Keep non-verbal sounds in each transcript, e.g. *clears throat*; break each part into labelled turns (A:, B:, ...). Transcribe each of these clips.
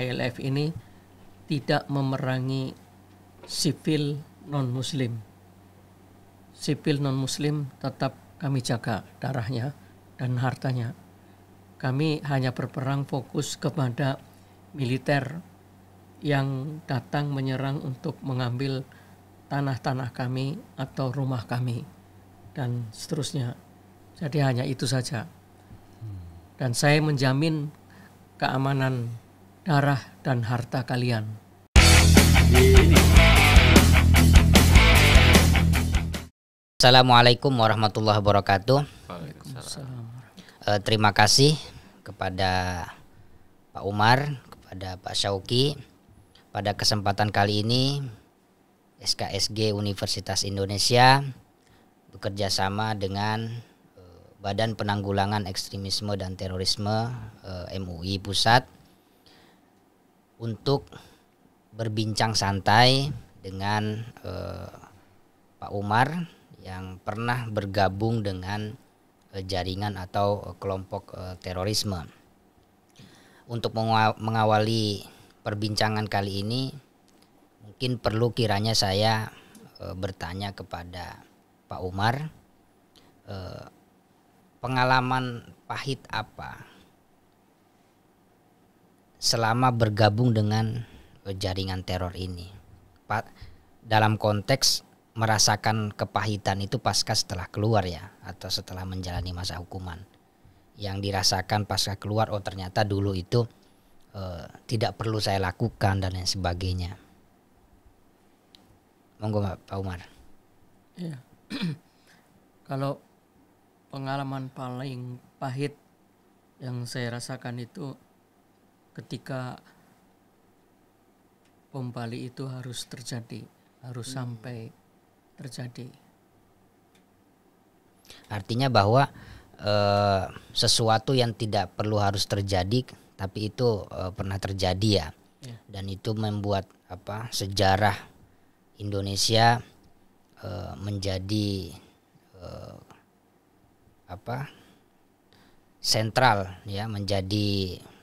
A: ILF ini tidak memerangi sipil non-muslim. Sipil non-muslim tetap kami jaga darahnya dan hartanya. Kami hanya berperang fokus kepada militer yang datang menyerang untuk mengambil tanah-tanah kami atau rumah kami dan seterusnya. Jadi hanya itu saja. Dan saya menjamin keamanan darah,
B: dan harta kalian. Assalamualaikum warahmatullahi wabarakatuh. Uh, terima kasih kepada Pak Umar, kepada Pak Syauki. Pada kesempatan kali ini, SKSG Universitas Indonesia bekerja sama dengan eh, Badan Penanggulangan Ekstremisme dan Terorisme eh, MUI Pusat untuk berbincang santai dengan eh, Pak Umar yang pernah bergabung dengan eh, jaringan atau eh, kelompok eh, terorisme. Untuk mengawali perbincangan kali ini, mungkin perlu kiranya saya eh, bertanya kepada Pak Umar eh, pengalaman pahit apa selama bergabung dengan eh, jaringan teror ini. Pak, dalam konteks merasakan kepahitan itu pasca setelah keluar ya atau setelah menjalani masa hukuman. Yang dirasakan pasca keluar oh ternyata dulu itu eh, tidak perlu saya lakukan dan lain sebagainya. Monggo Pak Umar.
A: Ya. *clears throat* Kalau pengalaman paling pahit yang saya rasakan itu ketika bom Bali itu harus terjadi, harus hmm. sampai terjadi.
B: Artinya bahwa e, sesuatu yang tidak perlu harus terjadi, tapi itu e, pernah terjadi ya. yeah. Dan itu membuat apa sejarah Indonesia e, menjadi e, apa sentral ya, menjadi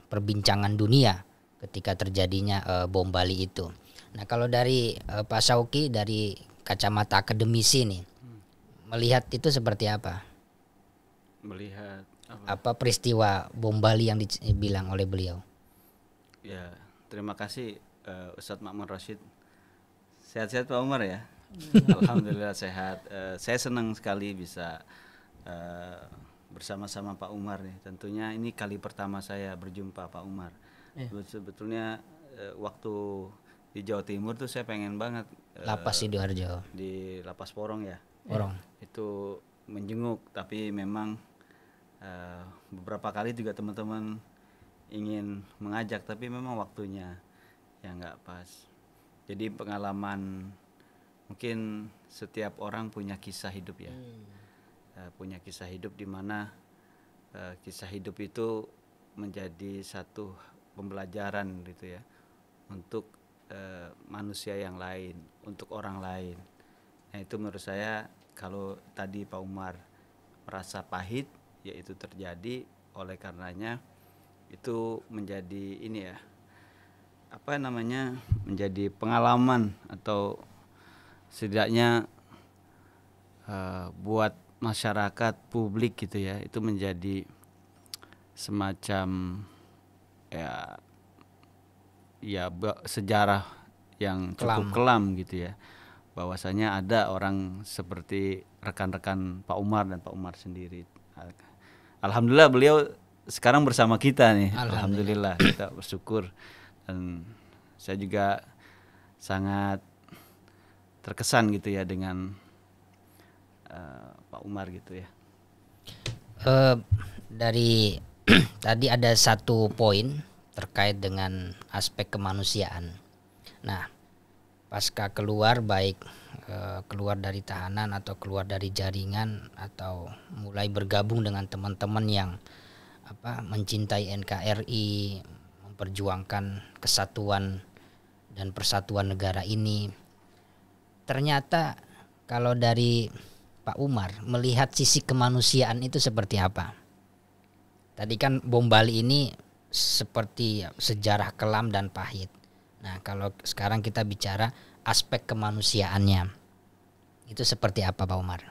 B: perbincangan dunia ketika terjadinya uh, bom Bali itu. Nah, kalau dari uh, Pak Sauki dari kacamata akademisi nih melihat itu seperti apa?
C: Melihat apa?
B: apa peristiwa bom Bali yang dibilang oleh beliau?
C: Ya, terima kasih uh, Ustadz Makmur Rashid. Sehat-sehat Pak Umar ya. Hmm. *laughs* Alhamdulillah sehat. Uh, saya senang sekali bisa uh, bersama-sama Pak Umar nih. Tentunya ini kali pertama saya berjumpa Pak Umar. Yeah. Iya. Sebetulnya uh, waktu di Jawa Timur tuh saya pengen banget eh, Lapas uh, Sidoarjo. Di Lapas Porong ya. Iya. Porong. Yeah. Itu menjenguk tapi memang uh, beberapa kali juga teman-teman ingin mengajak tapi memang waktunya yang nggak pas. Jadi pengalaman mungkin setiap orang punya kisah hidup ya. Hmm Eh, punya kisah hidup di mana uh, kisah hidup itu menjadi satu pembelajaran gitu ya untuk uh, manusia yang lain, untuk orang lain. Nah, itu menurut saya kalau tadi Pak Umar merasa pahit yaitu terjadi oleh karenanya itu menjadi ini ya apa namanya menjadi pengalaman atau setidaknya uh, buat masyarakat publik gitu ya itu menjadi semacam ya ya sejarah yang cukup kelam, kelam gitu ya bahwasanya ada orang seperti rekan-rekan Pak Umar dan Pak Umar sendiri Alhamdulillah beliau sekarang bersama kita nih Alhamdulillah, Alhamdulillah kita bersyukur dan saya juga sangat terkesan gitu ya dengan eh, Pak Umar gitu ya?
B: Uh, dari *clears throat* tadi ada satu poin terkait dengan aspek kemanusiaan. Nah, pasca keluar baik eh, keluar dari tahanan atau keluar dari jaringan atau mulai bergabung dengan teman-teman yang apa mencintai NKRI, memperjuangkan kesatuan dan persatuan negara ini. Ternyata kalau dari Pak Umar melihat sisi kemanusiaan itu seperti apa? Tadi kan bom Bali ini seperti sejarah kelam dan pahit. Nah, kalau sekarang kita bicara aspek kemanusiaannya. Itu seperti apa Pak Umar?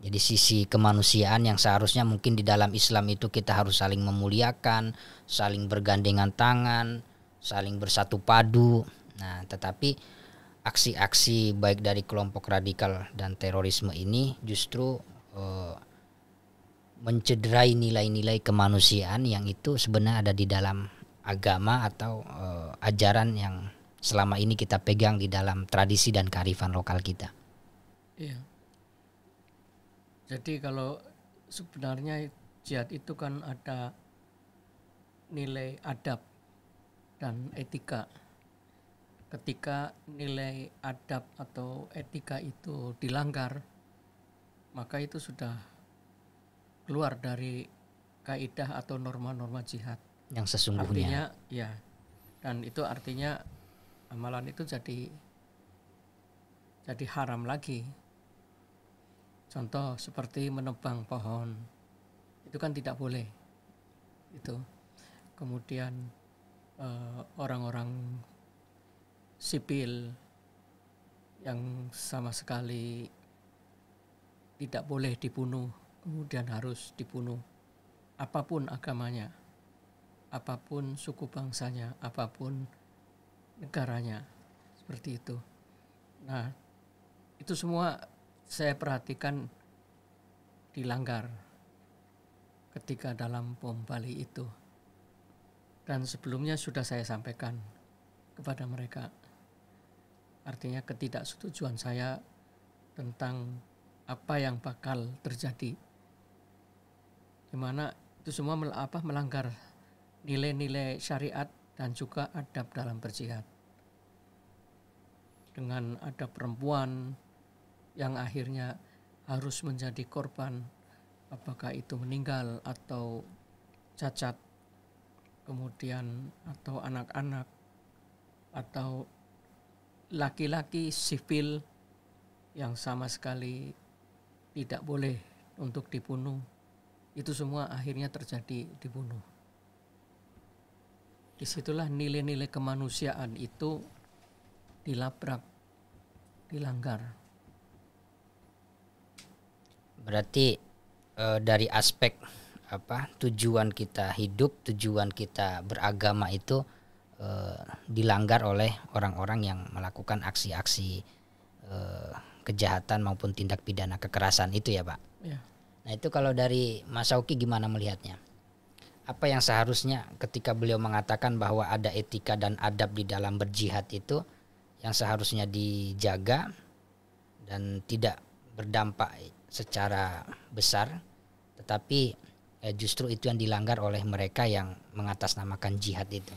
B: Jadi sisi kemanusiaan yang seharusnya mungkin di dalam Islam itu kita harus saling memuliakan, saling bergandengan tangan, saling bersatu padu. Nah, tetapi aksi-aksi baik dari kelompok radikal dan terorisme ini justru uh, mencederai nilai-nilai kemanusiaan yang itu sebenarnya ada di dalam agama atau uh, ajaran yang selama ini kita pegang di dalam tradisi dan kearifan lokal kita.
A: Iya. Jadi kalau sebenarnya jihad itu kan ada nilai adab dan etika ketika nilai adab atau etika itu dilanggar maka itu sudah keluar dari kaidah atau norma-norma jihad yang sesungguhnya artinya ya dan itu artinya amalan itu jadi jadi haram lagi contoh seperti menebang pohon itu kan tidak boleh itu kemudian eh, orang-orang sipil yang sama sekali tidak boleh dibunuh, kemudian harus dibunuh. Apapun agamanya, apapun suku bangsanya, apapun negaranya, seperti itu. Nah, itu semua saya perhatikan dilanggar ketika dalam bom Bali itu. Dan sebelumnya sudah saya sampaikan kepada mereka artinya ketidaksetujuan saya tentang apa yang bakal terjadi dimana itu semua mel apa melanggar nilai-nilai syariat dan juga adab dalam berjihad dengan ada perempuan yang akhirnya harus menjadi korban apakah itu meninggal atau cacat kemudian atau anak-anak atau laki-laki sipil yang sama sekali tidak boleh untuk dibunuh itu semua akhirnya terjadi dibunuh disitulah nilai-nilai kemanusiaan itu dilabrak dilanggar
B: berarti e, dari aspek apa tujuan kita hidup tujuan kita beragama itu uh, dilanggar oleh orang-orang yang melakukan aksi-aksi uh, kejahatan maupun tindak pidana kekerasan itu ya pak. Ya. Nah itu kalau dari Mas Auki gimana melihatnya? Apa yang seharusnya ketika beliau mengatakan bahwa ada etika dan adab di dalam berjihad itu yang seharusnya dijaga dan tidak berdampak secara besar, tetapi eh, justru itu yang dilanggar oleh mereka yang mengatasnamakan jihad itu.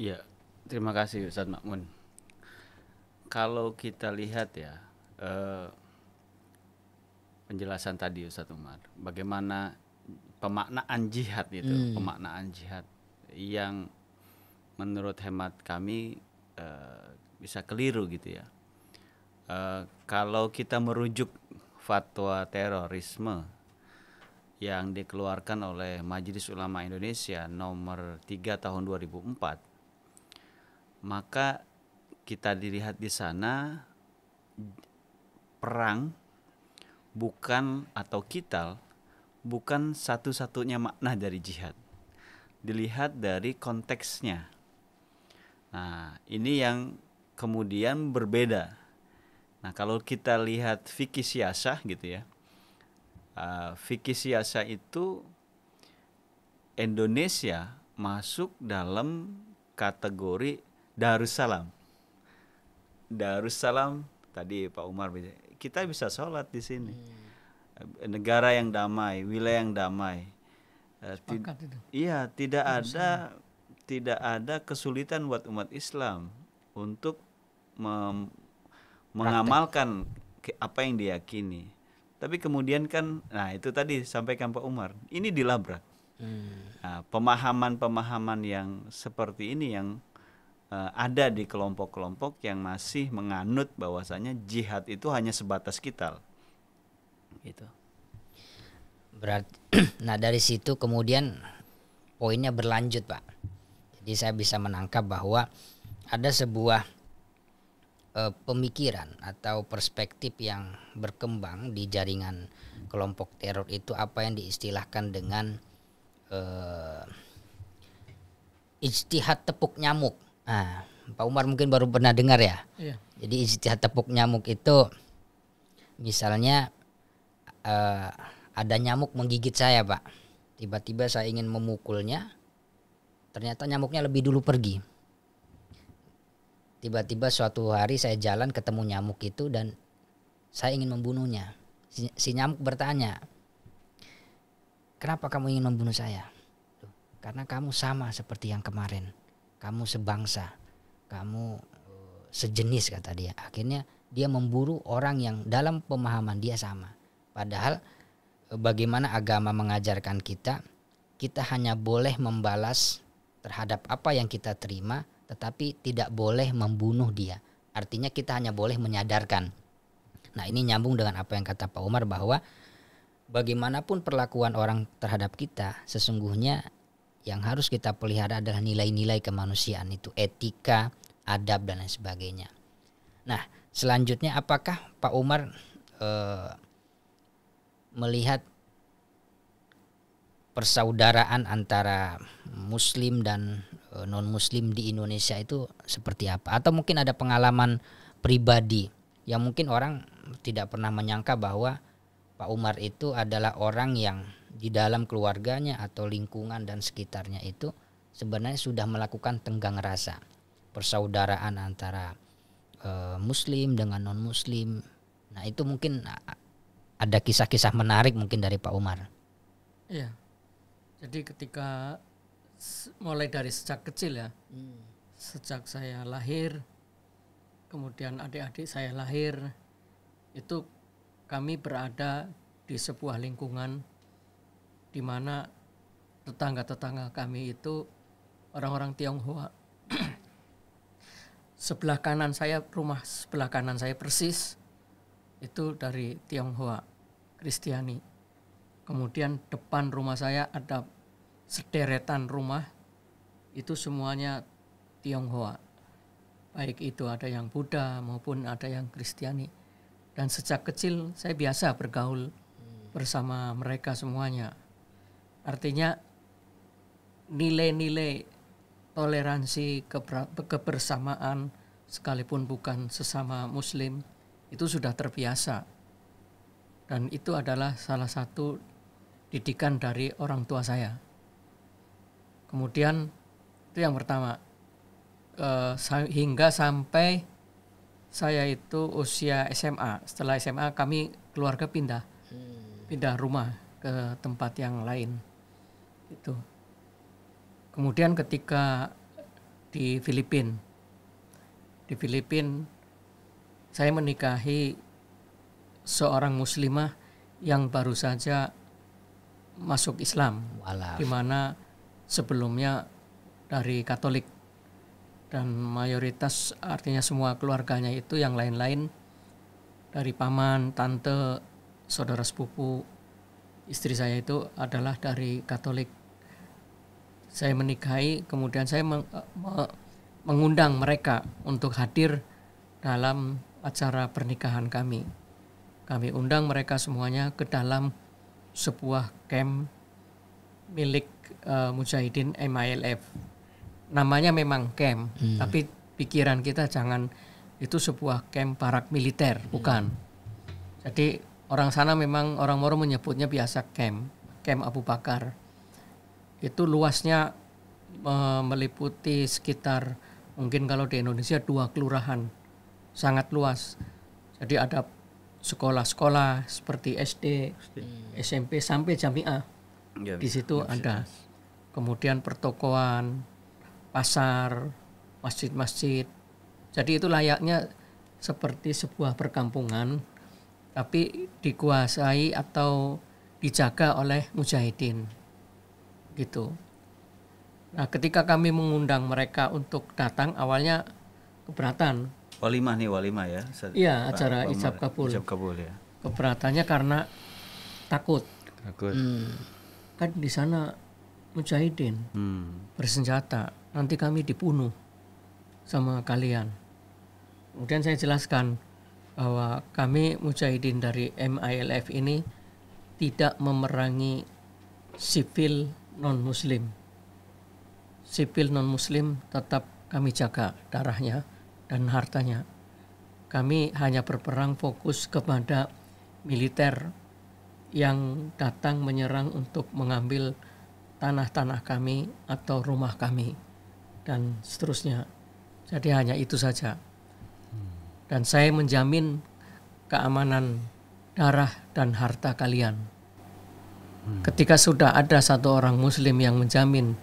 C: Iya, terima kasih Ustaz Makmun. Kalau kita lihat ya eh, penjelasan tadi Ustaz Umar, bagaimana pemaknaan jihad itu, hmm. pemaknaan jihad yang menurut hemat kami eh, bisa keliru gitu ya. Eh, kalau kita merujuk fatwa terorisme yang dikeluarkan oleh Majelis Ulama Indonesia nomor 3 tahun 2004 maka kita dilihat di sana perang bukan atau kita bukan satu-satunya makna dari jihad. Dilihat dari konteksnya. Nah, ini yang kemudian berbeda. Nah, kalau kita lihat fikih siasah gitu ya. Uh, fikih siasah itu Indonesia masuk dalam kategori Darussalam. Darussalam tadi Pak Umar kita bisa sholat di sini. Hmm. Negara yang damai, wilayah yang damai. Eh, Tid itu. Iya, tidak Darussalam. ada tidak ada kesulitan buat umat Islam untuk mengamalkan apa yang diyakini. Tapi kemudian kan, nah itu tadi sampaikan Pak Umar, ini dilabrak. Hmm. Nah, pemahaman-pemahaman yang seperti ini yang Eh, ada di kelompok-kelompok yang masih menganut bahwasanya jihad itu hanya sebatas kita gitu berarti
B: *clears throat* nah dari situ kemudian poinnya berlanjut pak jadi saya bisa menangkap bahwa ada sebuah uh, pemikiran atau perspektif yang berkembang di jaringan kelompok teror itu apa yang diistilahkan dengan uh, ijtihad tepuk nyamuk Nah, Pak Umar mungkin baru pernah dengar ya. Iya. Jadi istihad tepuk nyamuk itu misalnya uh, ada nyamuk menggigit saya, Pak. Tiba-tiba saya ingin memukulnya. Ternyata nyamuknya lebih dulu pergi. Tiba-tiba suatu hari saya jalan ketemu nyamuk itu dan saya ingin membunuhnya. Si, si nyamuk bertanya, "Kenapa kamu ingin membunuh saya?" Karena kamu sama seperti yang kemarin kamu sebangsa, kamu eh, sejenis kata dia. Akhirnya dia memburu orang yang dalam pemahaman dia sama. Padahal eh, bagaimana agama mengajarkan kita, kita hanya boleh membalas terhadap apa yang kita terima, tetapi tidak boleh membunuh dia. Artinya kita hanya boleh menyadarkan. Nah, ini nyambung dengan apa yang kata Pak Umar bahwa bagaimanapun perlakuan orang terhadap kita, sesungguhnya yang harus kita pelihara adalah nilai-nilai kemanusiaan itu etika, adab dan lain sebagainya. Nah, selanjutnya apakah Pak Umar eh, melihat persaudaraan antara muslim dan eh, non muslim di Indonesia itu seperti apa atau mungkin ada pengalaman pribadi yang mungkin orang tidak pernah menyangka bahwa Pak Umar itu adalah orang yang di dalam keluarganya atau lingkungan dan sekitarnya itu sebenarnya sudah melakukan tenggang rasa persaudaraan antara e, muslim dengan non muslim nah itu mungkin ada kisah-kisah menarik mungkin dari Pak Umar
A: iya jadi ketika mulai dari sejak kecil ya hmm. sejak saya lahir kemudian adik-adik saya lahir itu kami berada di sebuah lingkungan di mana tetangga-tetangga kami itu orang-orang Tionghoa. *clears throat* sebelah kanan saya rumah sebelah kanan saya persis itu dari Tionghoa Kristiani. Kemudian depan rumah saya ada sederetan rumah itu semuanya Tionghoa. Baik itu ada yang Buddha maupun ada yang Kristiani. Dan sejak kecil saya biasa bergaul hmm. bersama mereka semuanya Artinya nilai-nilai toleransi, kebersamaan sekalipun bukan sesama muslim itu sudah terbiasa. Dan itu adalah salah satu didikan dari orang tua saya. Kemudian itu yang pertama. Eh, hingga sampai saya itu usia SMA. Setelah SMA kami keluarga pindah. Hmm. Pindah rumah ke tempat yang lain itu kemudian ketika di Filipina di Filipina saya menikahi seorang muslimah yang baru saja masuk Islam di mana sebelumnya dari Katolik dan mayoritas artinya semua keluarganya itu yang lain-lain dari paman, tante, saudara sepupu, istri saya itu adalah dari Katolik saya menikahi kemudian saya meng, eh, me, mengundang mereka untuk hadir dalam acara pernikahan kami. Kami undang mereka semuanya ke dalam sebuah camp milik uh, Mujahidin MILF. Namanya memang camp, hmm. tapi pikiran kita jangan itu sebuah camp barak militer, hmm. bukan. Jadi orang sana memang orang Moro menyebutnya biasa camp, camp Abu Bakar itu luasnya uh, meliputi sekitar mungkin kalau di Indonesia dua kelurahan sangat luas. Jadi ada sekolah-sekolah seperti SD, SD. SMP sampai jamiah. Ya, di situ ya, ada. Kemudian pertokoan, pasar, masjid-masjid. Jadi itu layaknya seperti sebuah perkampungan tapi dikuasai atau dijaga oleh mujahidin gitu. Nah, ketika kami mengundang mereka untuk datang, awalnya keberatan.
C: Walimah nih walimah ya? Iya, acara ijab kabul. Ijab kabul ya.
A: Keberatannya karena takut.
C: Takut. Hmm.
A: Kan di sana mujahidin hmm. bersenjata, nanti kami dibunuh sama kalian. Kemudian saya jelaskan bahwa kami mujahidin dari MILF ini tidak memerangi sipil non-muslim, sipil non-muslim tetap kami jaga darahnya dan hartanya. Kami hanya berperang fokus kepada militer yang datang menyerang untuk mengambil tanah-tanah kami atau rumah kami dan seterusnya. Jadi hanya itu saja. Dan saya menjamin keamanan darah dan harta kalian. Ketika sudah ada satu orang Muslim yang menjamin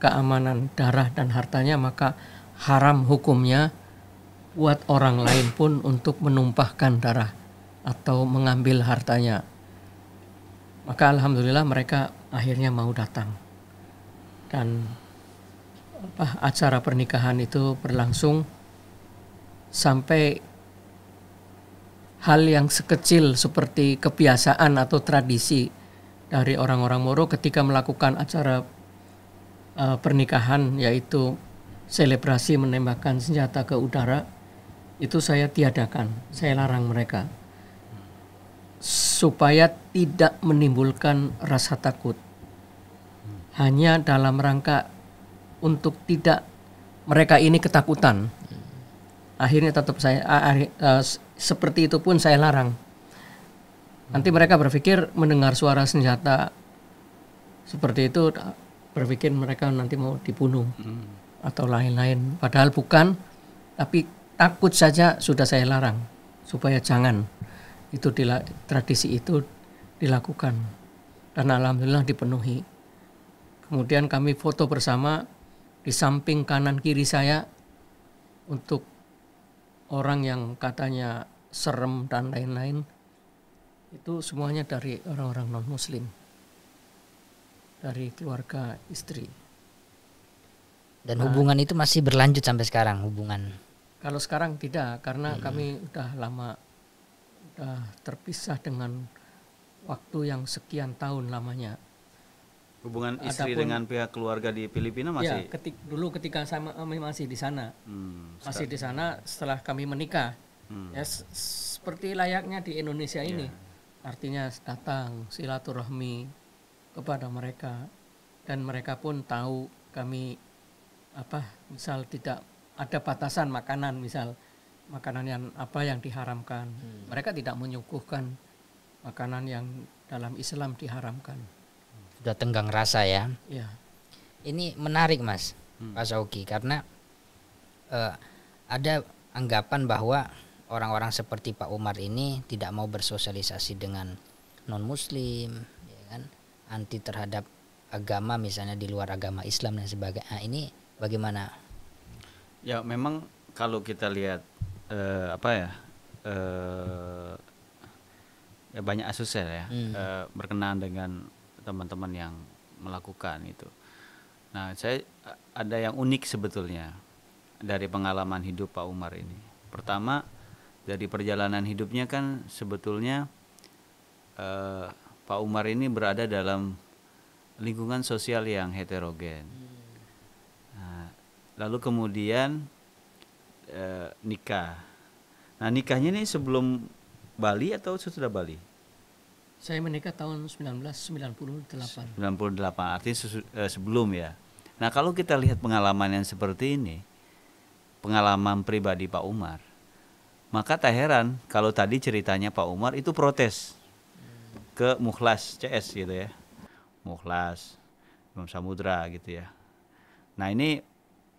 A: keamanan darah dan hartanya, maka haram hukumnya buat orang lain pun untuk menumpahkan darah atau mengambil hartanya. Maka alhamdulillah mereka akhirnya mau datang. Dan apa, acara pernikahan itu berlangsung sampai hal yang sekecil seperti kebiasaan atau tradisi dari orang-orang Moro ketika melakukan acara uh, pernikahan yaitu selebrasi menembakkan senjata ke udara itu saya tiadakan, saya larang mereka supaya tidak menimbulkan rasa takut. Hanya dalam rangka untuk tidak mereka ini ketakutan. Akhirnya tetap saya uh, uh, seperti itu pun saya larang. Nanti mereka berpikir mendengar suara senjata seperti itu berpikir mereka nanti mau dibunuh hmm. atau lain-lain. Padahal bukan, tapi takut saja sudah saya larang supaya jangan itu tradisi itu dilakukan dan alhamdulillah dipenuhi. Kemudian kami foto bersama di samping kanan kiri saya untuk orang yang katanya serem dan lain-lain itu semuanya dari orang-orang non-muslim dari keluarga istri
B: dan nah, hubungan itu masih berlanjut sampai sekarang hubungan
A: kalau sekarang tidak karena hmm. kami udah lama udah terpisah dengan waktu yang sekian tahun lamanya
C: hubungan istri Adapun, dengan pihak keluarga di Filipina masih ya
A: ketik dulu ketika sama kami masih di sana hmm, masih di sana setelah kami menikah hmm. ya seperti layaknya di Indonesia ya. ini Artinya datang silaturahmi kepada mereka dan mereka pun tahu kami apa misal tidak ada batasan makanan misal makanan yang apa yang diharamkan. Hmm. Mereka tidak menyuguhkan makanan yang dalam Islam diharamkan.
B: Sudah tenggang rasa ya. Ya. Ini menarik Mas, hmm. Pak Sauki karena uh, ada anggapan bahwa orang-orang seperti Pak Umar ini tidak mau bersosialisasi dengan non muslim ya kan anti terhadap agama misalnya di luar agama Islam dan sebagainya nah, ini bagaimana
C: ya memang kalau kita lihat uh, apa ya uh, ya banyak asusel ya hmm. uh, berkenaan dengan teman-teman yang melakukan itu nah saya ada yang unik sebetulnya dari pengalaman hidup Pak Umar ini pertama dari perjalanan hidupnya kan sebetulnya eh, Pak Umar ini berada dalam lingkungan sosial yang heterogen. Nah, lalu kemudian eh, nikah. Nah nikahnya ini sebelum Bali atau sesudah Bali?
A: Saya menikah tahun 1998.
C: 98 artinya eh, sebelum ya. Nah kalau kita lihat pengalaman yang seperti ini, pengalaman pribadi Pak Umar, maka tak heran kalau tadi ceritanya Pak Umar itu protes ke Mukhlas CS gitu ya. Mukhlas, Imam Samudra gitu ya. Nah ini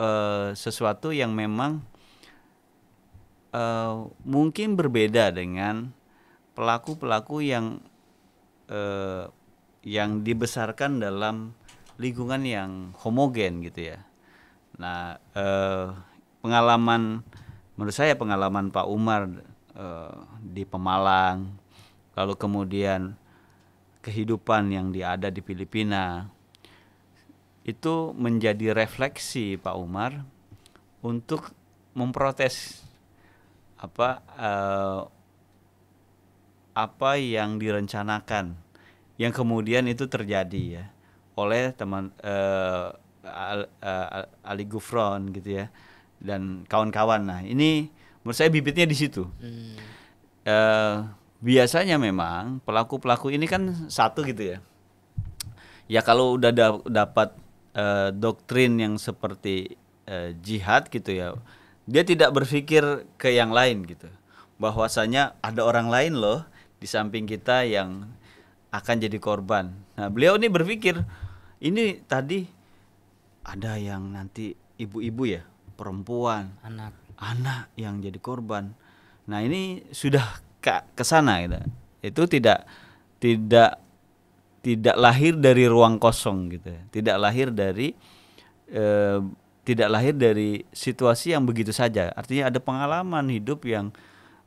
C: uh, sesuatu yang memang uh, mungkin berbeda dengan pelaku-pelaku yang uh, yang dibesarkan dalam lingkungan yang homogen gitu ya. Nah, pengalaman menurut saya pengalaman Pak Umar uh, di Pemalang, lalu kemudian kehidupan yang diada di Filipina itu menjadi refleksi Pak Umar untuk memprotes apa uh, apa yang direncanakan yang kemudian itu terjadi ya oleh teman eh, eh Ali Gufron gitu ya dan kawan-kawan. Nah ini menurut saya bibitnya di situ. Hmm. E, biasanya memang pelaku-pelaku ini kan satu gitu ya. Ya kalau udah da dapat e, doktrin yang seperti e, jihad gitu ya, dia tidak berpikir ke yang lain gitu. Bahwasanya ada orang lain loh di samping kita yang akan jadi korban. Nah beliau ini berpikir ini tadi ada yang nanti ibu-ibu ya perempuan, anak, anak yang jadi korban. Nah ini sudah ke sana gitu. Itu tidak tidak tidak lahir dari ruang kosong gitu. Ya. Tidak lahir dari e, tidak lahir dari situasi yang begitu saja. Artinya ada pengalaman hidup yang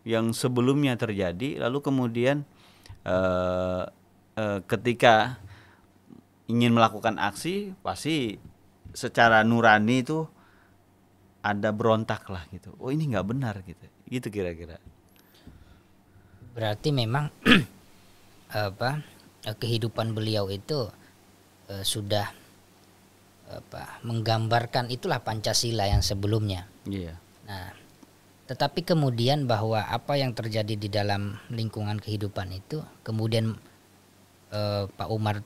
C: yang sebelumnya terjadi lalu kemudian e, e, ketika ingin melakukan aksi pasti secara nurani itu ada berontak lah gitu oh ini nggak benar gitu gitu kira-kira berarti memang *clears throat* apa eh, kehidupan beliau itu
B: eh, sudah apa menggambarkan itulah pancasila yang sebelumnya
C: yeah. nah
B: tetapi kemudian bahwa apa yang terjadi di dalam lingkungan kehidupan itu kemudian eh, pak umar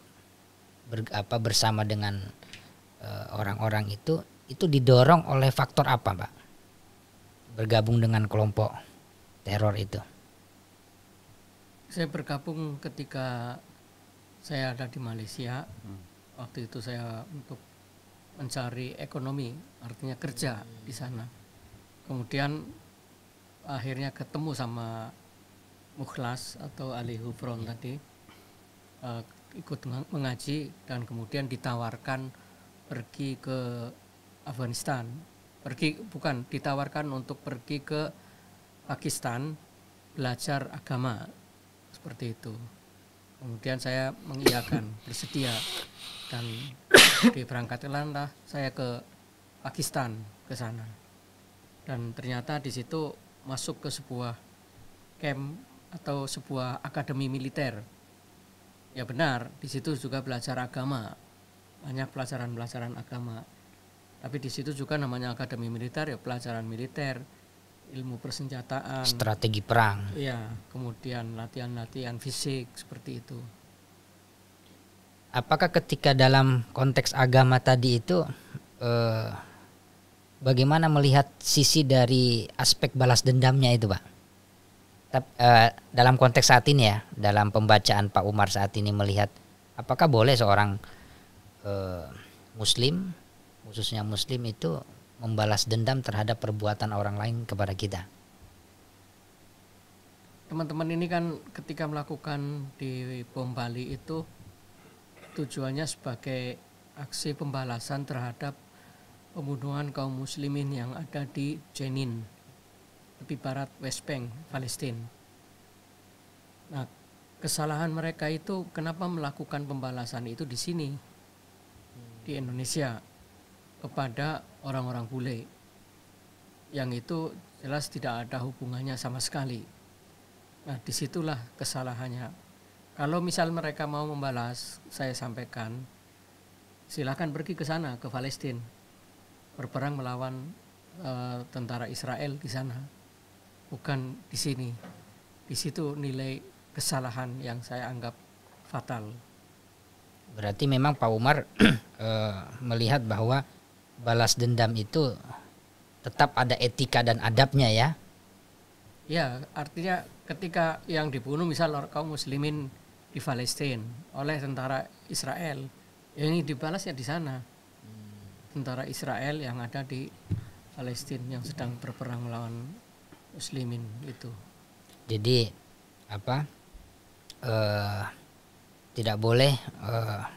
B: ber, apa bersama dengan eh, orang-orang itu itu didorong oleh faktor apa, Pak? Bergabung dengan kelompok teror itu.
A: Saya bergabung ketika saya ada di Malaysia. Hmm. Waktu itu saya untuk mencari ekonomi, artinya kerja di sana. Kemudian akhirnya ketemu sama Mukhlas atau Ali Hubron iya. tadi uh, ikut mengaji dan kemudian ditawarkan pergi ke Afghanistan pergi bukan ditawarkan untuk pergi ke Pakistan belajar agama seperti itu kemudian saya mengiyakan *coughs* bersedia dan diberangkatkanlah saya ke Pakistan ke sana dan ternyata di situ masuk ke sebuah camp atau sebuah akademi militer ya benar di situ juga belajar agama banyak pelajaran-pelajaran agama tapi di situ juga namanya akademi militer ya pelajaran militer, ilmu persenjataan, strategi perang. Iya, kemudian latihan-latihan fisik seperti itu.
B: Apakah ketika dalam konteks agama tadi itu eh, bagaimana melihat sisi dari aspek balas dendamnya itu, Pak? Tep, eh, dalam konteks saat ini ya, dalam pembacaan Pak Umar saat ini melihat apakah boleh seorang eh, muslim khususnya muslim itu membalas dendam terhadap perbuatan orang lain kepada kita.
A: Teman-teman ini kan ketika melakukan di bom Bali itu tujuannya sebagai aksi pembalasan terhadap pembunuhan kaum muslimin yang ada di Jenin, tepi barat West Bank, Palestina. Nah, kesalahan mereka itu kenapa melakukan pembalasan itu di sini di Indonesia kepada orang-orang bule yang itu jelas tidak ada hubungannya sama sekali. Nah, disitulah kesalahannya. Kalau misal mereka mau membalas, saya sampaikan, silahkan pergi ke sana, ke Palestina, berperang melawan e, tentara Israel di sana, bukan di sini. Di situ nilai kesalahan yang saya anggap fatal.
B: Berarti memang Pak Umar e, *clears throat* melihat bahwa balas dendam itu tetap ada etika dan adabnya ya.
A: Ya, artinya ketika yang dibunuh misal kaum muslimin di Palestina oleh tentara Israel, yang ini dibalas ya di sana. Tentara Israel yang ada di Palestina yang sedang berperang melawan muslimin itu.
B: Jadi apa? Uh, tidak boleh uh,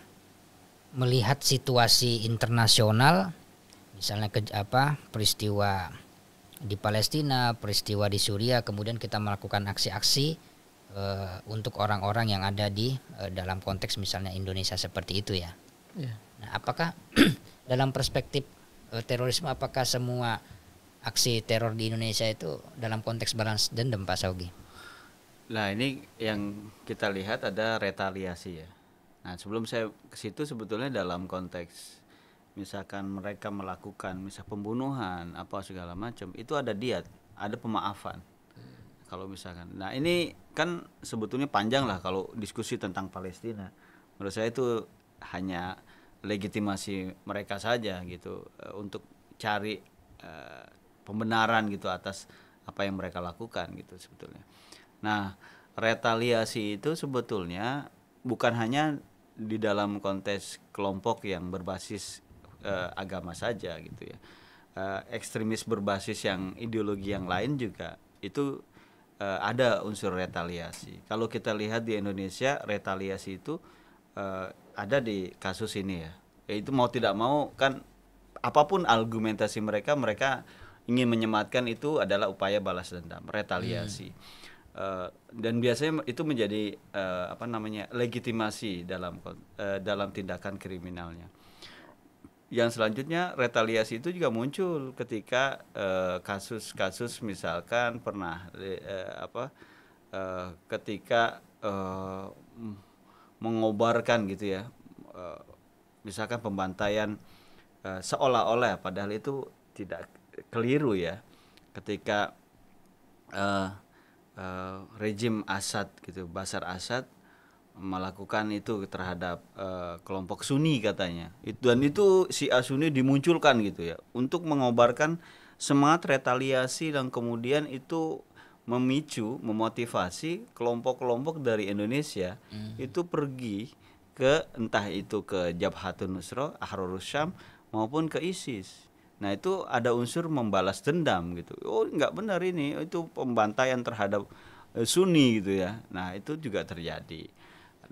B: melihat situasi internasional misalnya ke apa peristiwa di Palestina, peristiwa di Suriah, kemudian kita melakukan aksi-aksi uh, untuk orang-orang yang ada di uh, dalam konteks misalnya Indonesia seperti itu ya. Yeah. Nah, apakah *clears throat* dalam perspektif uh, terorisme apakah semua aksi teror di Indonesia itu dalam konteks balas dendam Pak Saugi?
C: Nah, ini yang kita lihat ada retaliasi ya. Nah, sebelum saya ke situ sebetulnya dalam konteks misalkan mereka melakukan misal pembunuhan apa segala macam itu ada diat ada pemaafan kalau misalkan nah ini kan sebetulnya panjang lah kalau diskusi tentang Palestina menurut saya itu hanya legitimasi mereka saja gitu eh, untuk cari uh, pembenaran gitu atas apa yang mereka lakukan gitu sebetulnya nah retaliasi itu sebetulnya bukan hanya di dalam konteks kelompok yang berbasis uh, agama saja gitu ya uh, ekstremis berbasis yang ideologi yang lain juga itu uh, ada unsur retaliasi kalau kita lihat di Indonesia retaliasi itu uh, ada di kasus ini ya. ya itu mau tidak mau kan apapun argumentasi mereka mereka ingin menyematkan itu adalah upaya balas dendam retaliasi hmm. Uh, dan biasanya itu menjadi uh, apa namanya legitimasi dalam uh, dalam tindakan kriminalnya. Yang selanjutnya retaliasi itu juga muncul ketika eh, kasus-kasus uh, misalkan pernah uh, apa uh, ketika mengobarkan gitu ya. misalkan pembantaian seolah-olah padahal itu tidak keliru ya. Ketika rejim Assad gitu, Basar Assad melakukan itu terhadap uh, kelompok Sunni katanya. itu Dan itu si asuni dimunculkan gitu ya untuk mengobarkan semangat retaliasi dan kemudian itu memicu, memotivasi kelompok-kelompok dari Indonesia hmm. itu pergi ke entah itu ke Jabhatun Nusra, Ahrurus Syam maupun ke ISIS. Nah itu ada unsur membalas dendam gitu. Oh nggak benar ini itu pembantaian terhadap eh, Sunni gitu ya. Nah itu juga terjadi.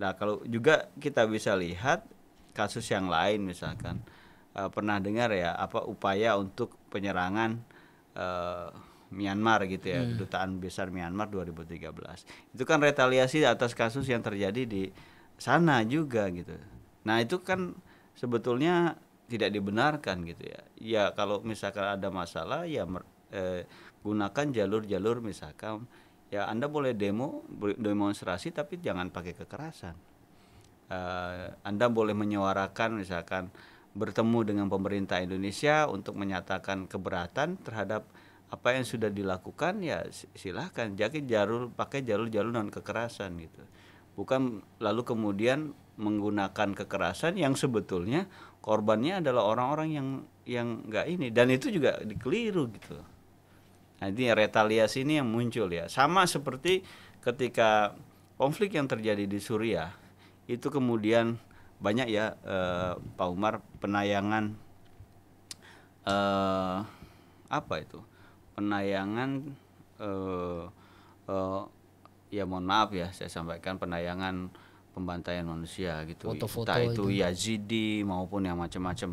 C: Nah kalau juga kita bisa lihat kasus yang lain misalkan uh, pernah dengar ya apa upaya untuk penyerangan uh, Myanmar gitu ya hmm. besar Myanmar 2013 itu kan retaliasi atas kasus yang terjadi di sana juga gitu. Nah itu kan sebetulnya tidak dibenarkan gitu ya. Ya kalau misalkan ada masalah ya eh, gunakan jalur-jalur misalkan ya anda boleh demo demonstrasi tapi jangan pakai kekerasan uh, anda boleh menyuarakan misalkan bertemu dengan pemerintah Indonesia untuk menyatakan keberatan terhadap apa yang sudah dilakukan ya silahkan jadi jalur pakai jalur-jalur non kekerasan gitu bukan lalu kemudian menggunakan kekerasan yang sebetulnya korbannya adalah orang-orang yang yang nggak ini dan itu juga dikeliru gitu nah ini retaliasi ini yang muncul ya. Sama seperti ketika konflik yang terjadi di Suriah itu kemudian banyak ya eh, Pak Umar penayangan eh, apa itu? Penayangan eh, eh, ya mohon maaf ya saya sampaikan penayangan pembantaian manusia gitu. Foto-foto Entah itu, itu Yazidi maupun yang macam-macam.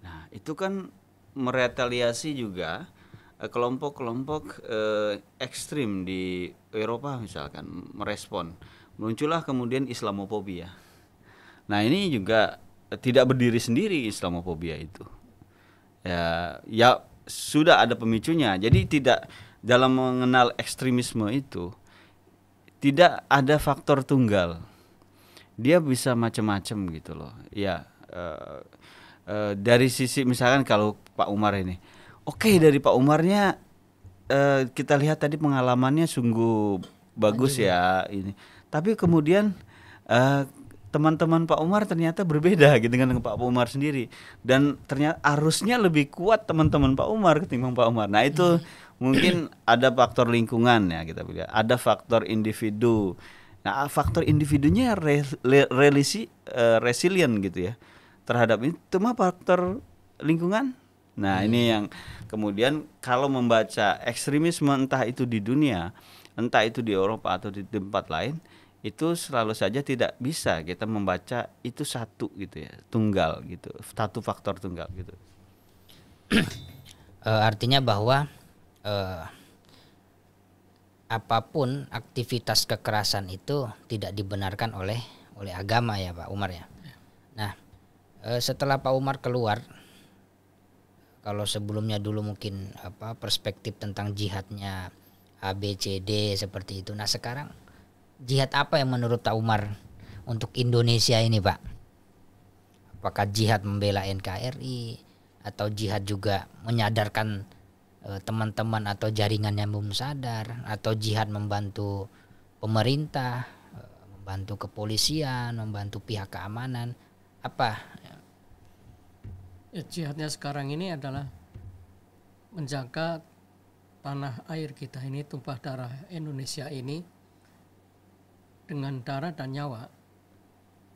C: Nah, itu kan meretaliasi juga Eh, kelompok-kelompok eh, ekstrim di Eropa misalkan merespon muncullah kemudian Islamofobia. Nah ini juga eh, tidak berdiri sendiri Islamofobia itu. Ya, ya sudah ada pemicunya. Jadi tidak dalam mengenal ekstremisme itu tidak ada faktor tunggal. Dia bisa macam-macam gitu loh. Ya eh, eh, dari sisi misalkan kalau Pak Umar ini Oke okay, dari Pak Umarnya uh, kita lihat tadi pengalamannya sungguh bagus Aduh. ya ini. Tapi kemudian teman eh, teman-teman Pak Umar ternyata berbeda *laughs* gitu dengan Pak Umar sendiri dan ternyata arusnya lebih kuat teman-teman Pak Umar ketimbang Pak Umar. Nah itu *laughs* mungkin ada faktor lingkungan ya kita bilang, ada faktor individu. Nah faktor individunya re, re, uh, eh, resilient gitu ya terhadap ini, cuma faktor lingkungan Nah, hmm. ini yang kemudian kalau membaca ekstremisme entah itu di dunia, entah itu di Eropa atau di tempat lain, itu selalu saja tidak bisa kita membaca itu satu gitu ya, tunggal gitu, satu faktor tunggal gitu. uh, artinya
B: bahwa uh, apapun aktivitas kekerasan itu tidak dibenarkan oleh oleh agama ya Pak Umar ya. ya. Nah, uh, setelah Pak Umar keluar kalau sebelumnya dulu mungkin apa perspektif tentang jihadnya A B C D seperti itu. Nah sekarang jihad apa yang menurut Pak Umar untuk Indonesia ini Pak? Apakah jihad membela NKRI atau jihad juga menyadarkan e, teman-teman atau jaringan yang belum sadar atau jihad membantu pemerintah, e, membantu kepolisian, membantu pihak keamanan? Apa
A: jihadnya sekarang ini adalah menjaga tanah air kita ini tumpah darah Indonesia ini dengan darah dan nyawa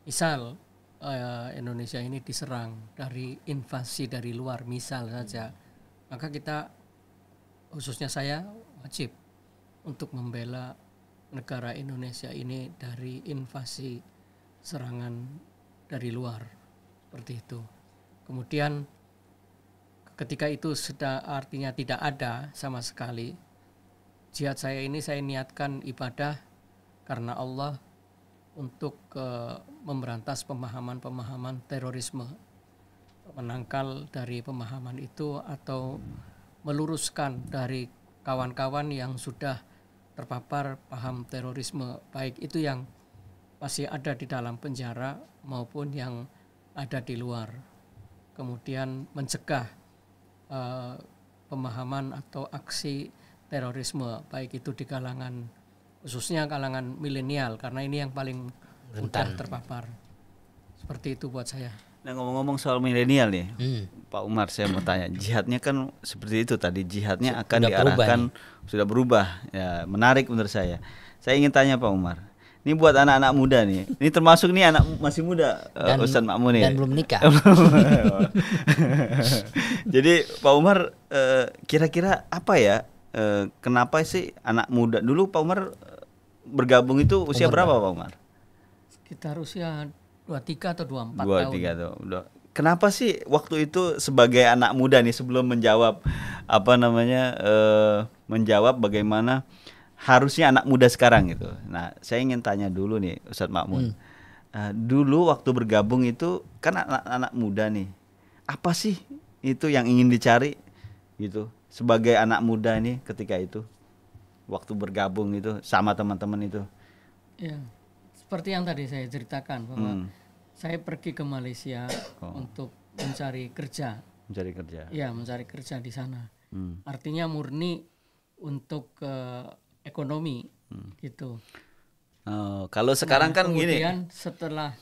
A: misal eh, Indonesia ini diserang dari invasi dari luar misal saja maka kita khususnya saya wajib untuk membela negara Indonesia ini dari invasi serangan dari luar seperti itu Kemudian ketika itu sudah artinya tidak ada sama sekali. Jihad saya ini saya niatkan ibadah karena Allah untuk uh, memberantas pemahaman-pemahaman terorisme, menangkal dari pemahaman itu atau meluruskan dari kawan-kawan yang sudah terpapar paham terorisme, baik itu yang masih ada di dalam penjara maupun yang ada di luar kemudian mencegah uh, pemahaman atau aksi terorisme baik itu di kalangan khususnya kalangan milenial karena ini yang paling rentan mudah terpapar seperti itu buat saya.
C: Nah ngomong-ngomong soal milenial nih, hmm. Pak Umar saya mau tanya jihadnya kan seperti itu tadi jihadnya akan sudah diarahkan berubah sudah berubah ya menarik menurut saya. Saya ingin tanya Pak Umar ini buat anak-anak muda nih. Ini termasuk nih anak masih muda eh, dan, uh, Ustaz Makmun nih. Dan belum nikah. *laughs* Jadi Pak Umar eh, kira-kira uh, apa ya? Uh, kenapa sih anak muda dulu Pak Umar bergabung itu usia Umar berapa Pak Umar?
A: Sekitar usia 23 atau 24 23 tahun.
C: 23 atau kenapa sih waktu itu sebagai anak muda nih sebelum menjawab apa namanya uh, menjawab bagaimana harusnya anak muda sekarang gitu. Nah, saya ingin tanya dulu nih Ustadz Makmun. Hmm. Uh, dulu waktu bergabung itu kan anak-anak muda nih. Apa sih itu yang ingin dicari gitu sebagai anak muda nih ketika itu waktu bergabung itu sama teman-teman itu.
A: Ya. Seperti yang tadi saya ceritakan bahwa hmm. saya pergi ke Malaysia oh. untuk mencari kerja. Mencari kerja. Ya, mencari kerja di sana. Hmm. Artinya murni untuk uh, ekonomi hmm. gitu.
C: Oh, kalau sekarang nah, kan kemudian
A: gini. setelah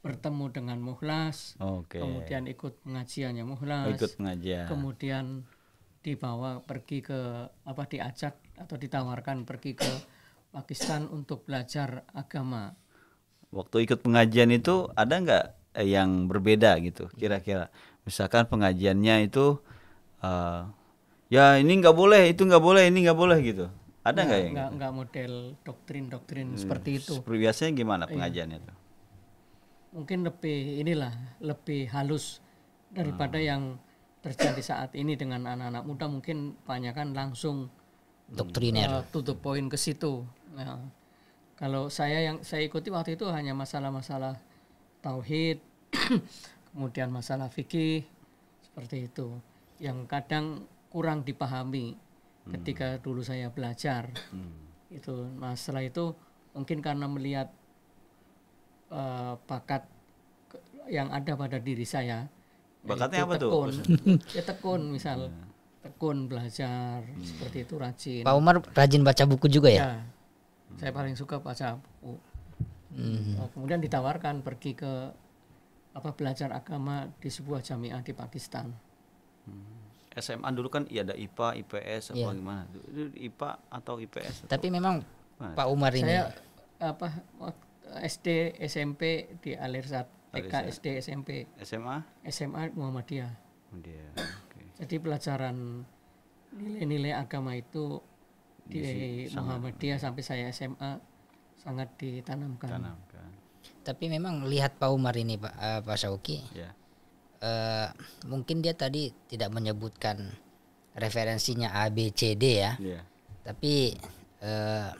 A: bertemu dengan Muhlas, okay. kemudian ikut pengajiannya Muhlas, ikut pengajian. kemudian dibawa pergi ke apa diajak atau ditawarkan pergi ke Pakistan untuk belajar agama.
C: Waktu ikut pengajian itu ada nggak eh, yang berbeda gitu kira-kira? Misalkan pengajiannya itu uh, ya ini nggak boleh, itu nggak boleh, ini nggak boleh gitu. Ada nggak yang?
A: Nggak gitu? model doktrin-doktrin hmm. seperti itu. Biasanya gimana iya. pengajiannya itu? Mungkin lebih inilah lebih halus daripada hmm. yang terjadi saat ini dengan anak-anak muda mungkin banyak kan langsung hmm. doktriner uh, eh, tutup poin ke situ. Nah, kalau saya yang saya ikuti waktu itu hanya masalah-masalah tauhid, *clears throat* kemudian masalah fikih seperti itu yang kadang kurang dipahami hmm. ketika dulu saya belajar hmm. itu nah setelah itu mungkin karena melihat uh, bakat yang ada pada diri saya
C: bakatnya apa tekun, tuh
A: *laughs* ya tekun misal ya. tekun belajar hmm. seperti itu rajin Pak Umar
B: rajin baca buku juga ya, ya
A: saya paling suka baca buku hmm. Nah, kemudian ditawarkan pergi ke apa belajar agama di sebuah jamiah di Pakistan
C: hmm. SMA dulu kan ya ada IPA, IPS apa yeah. gimana? IPA atau IPS? Tapi memang nah, Pak Umar ini saya
A: apa SD, SMP di Alirsat, TK, SD, SMP. SMA? SMA Muhammadiyah. Muhammadiyah. Okay. Jadi pelajaran nilai-nilai agama itu di, di Muhammadiyah sangat, sampai saya SMA sangat ditanamkan. Tanamkan.
B: Tapi memang lihat Pak Umar ini Pak uh, Pak Sauki. Yeah uh, mungkin dia tadi tidak menyebutkan referensinya A B C D ya. Yeah. Tapi uh,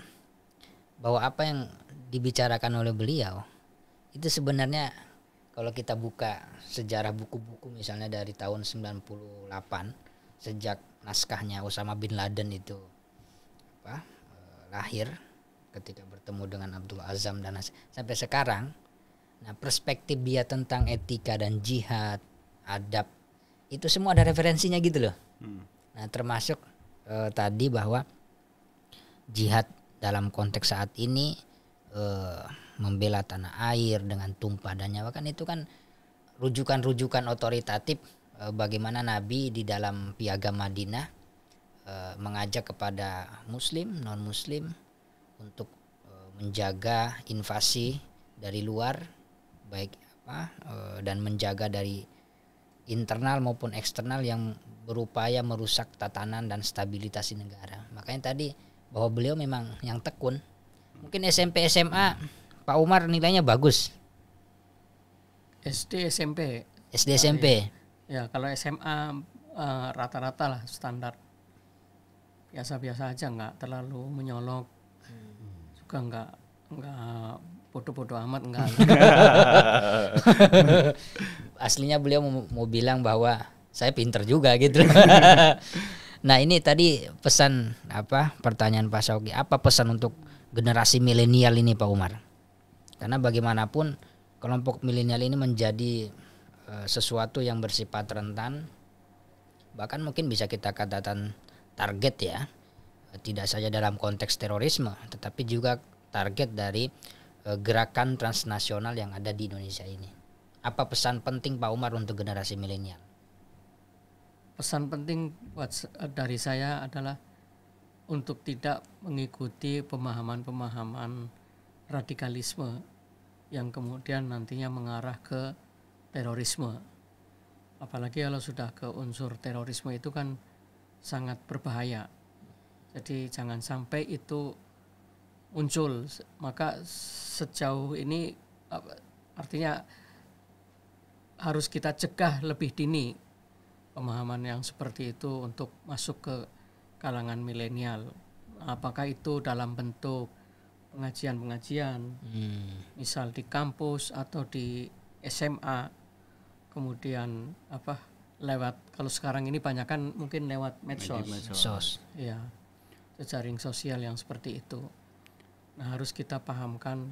B: bahwa apa yang dibicarakan oleh beliau itu sebenarnya kalau kita buka sejarah buku-buku misalnya dari tahun 98 sejak naskahnya Osama bin Laden itu apa uh, lahir ketika bertemu dengan Abdul Azam dan sampai sekarang nah perspektif dia tentang etika dan jihad adab itu semua ada referensinya gitu loh hmm. nah termasuk e, tadi bahwa jihad dalam konteks saat ini e, membela tanah air dengan tumpah dan nyawa kan itu kan rujukan-rujukan otoritatif e, bagaimana Nabi di dalam piagam Madinah e, mengajak kepada Muslim non Muslim untuk e, menjaga invasi dari luar baik apa e, dan menjaga dari internal maupun eksternal yang berupaya merusak tatanan dan stabilitas negara. Makanya tadi bahwa beliau memang yang tekun. Mungkin SMP SMA Pak Umar nilainya bagus. SD SMP. SD SMP.
A: Iya. Ya, kalau SMA eh, rata-rata uh, lah standar. Biasa-biasa aja nggak terlalu menyolok. Hmm. Suka nggak nggak bodoh-bodoh amat enggak. *laughs*
B: Aslinya beliau mau, mau bilang bahwa saya pinter juga gitu. *laughs* nah ini tadi pesan apa pertanyaan Pak Sauki apa pesan untuk generasi milenial ini Pak Umar? Karena bagaimanapun kelompok milenial ini menjadi e, sesuatu yang bersifat rentan, bahkan mungkin bisa kita katakan target ya, tidak saja dalam konteks terorisme, tetapi juga target dari Eh, gerakan transnasional yang ada di Indonesia ini. Apa pesan penting Pak Umar untuk generasi milenial? Pesan penting buat
A: dari saya adalah untuk tidak mengikuti pemahaman-pemahaman radikalisme yang kemudian nantinya mengarah ke terorisme. Apalagi kalau sudah ke unsur terorisme itu kan sangat berbahaya. Jadi jangan sampai itu muncul maka sejauh ini artinya harus kita cegah lebih dini pemahaman yang seperti itu untuk masuk ke kalangan milenial apakah itu dalam bentuk pengajian-pengajian hmm. misal di kampus atau di SMA kemudian apa lewat kalau sekarang ini banyak kan mungkin lewat medsos, medsos. ya jejaring sosial yang seperti itu Nah, harus kita pahamkan